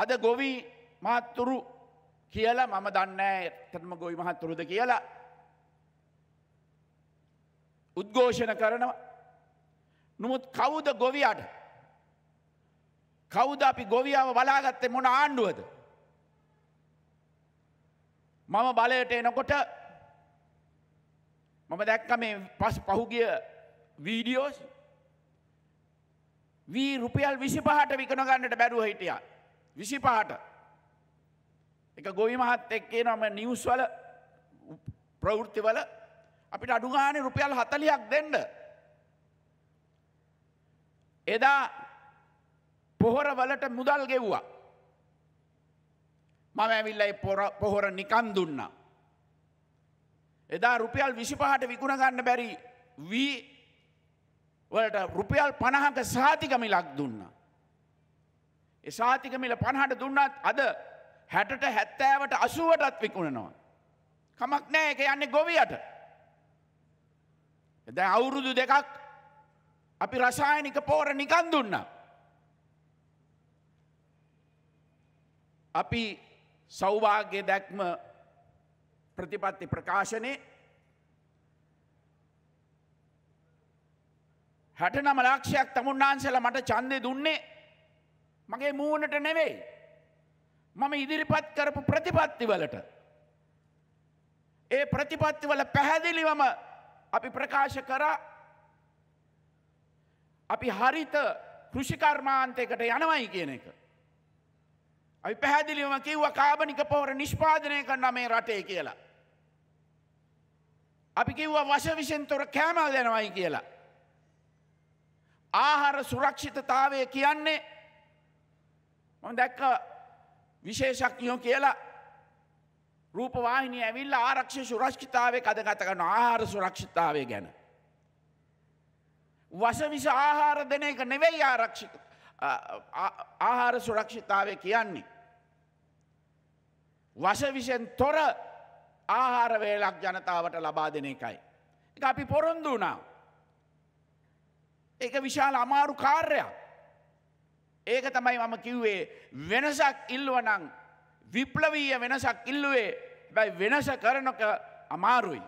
අද ගොවි මහත්තුරු කියලා මම දන්නේ ඇත්තටම ගොවි මහත්තුරුද කියලා උද්ඝෝෂණ කරනවා. නමුත් කවුද ගොවියට? කවුද අපි ගොවියාව බලාගත්තේ මොන ආණ්ඩුවද? මම බලයට එනකොට මම දැක්ක මේ පස් පහුගිය වීඩියෝස් වී රුපියල් 25ට විකුණ ගන්නට බැරුව හිටියා. විසිපාට එක ගොවි මහත් එක්කේ නොම නිවස්වල ප්‍රවෘත්තිවල අපිට අඩුගාන රුපියල් හතලියක් දෙන්න. එදා පොහොර වලට මුදල් ගෙව්වා. මම ඇවිල්ලයි පොහොර නිකන් දුන්න. එදා රුපියල් විසිපහට විකුණ ගන්න බැරි වී වලට රුපියල් පණහක සාතිකමිලක් දුන්නා. එසාතික මිල පණහට දුන්නත් අද හැටට හැත්තෑවට අසුවටත් විකුණනවා. කමක් නෑ එක යන්නේ ගොවියට. එද අවුරුදු දෙකක් අපි රසායනික පෝර නිකන් දුන්න. අපි සෞභාග්‍ය දැක්ම ප්‍රතිපත්ති ප්‍රකාශනය හැට නම ලක්ෂයක් තමුන්නාන්සල මට චන්දය දුන්නේ මගේ මූුණට නෙවෙයි. මම ඉදිරිපත් කරපු ප්‍රතිපත්තිවලට. ඒ ප්‍රතිපත්තිවල පැහැදිලිවම අපි ප්‍රකාශ කරා අපි හරිත කෘෂිකර්මාන්තයකට යනවයි කියන එක. අපි පැහැදිලිවම කිව්ව කාබනික පෝර නිෂ්පාදනය කරන්න මේ රටේ කියලා. අපි කිව්ව වශවිෂෙන්තොර කෑමල් දෙනවයි කියලා. ආහාර සුරක්ෂිතතාවය කියන්නේ මම දැක්ක විශේෂඥයෝ කියලා රූපවාහිනිය ඇවිල්ලා ආරක්ෂ සුරක්ෂිතාවේ කදගත කරන ආහාර සුරක්ෂිතාවේ ගැන. වසවිස ආහාර දෙන එක නෙවෙයි ආරක්ෂ ආහාර සුරක්ෂිතාවේ කියන්නේ. වසවිෂෙන් තොර ආහාර වේලක් ජනතාවට ලබා දෙන එකයි. එක අපි පොරොන්දු වුණා. ඒක විශාල අමාරු කාර්යයක්. ඒක තමයි මම කිව්වේ වෙනසක් ඉල්ලුවනම් විප්ලවීය වෙනසක් ඉල්ලුවේ හැබැයි වෙනස කරනක අමාරුයි.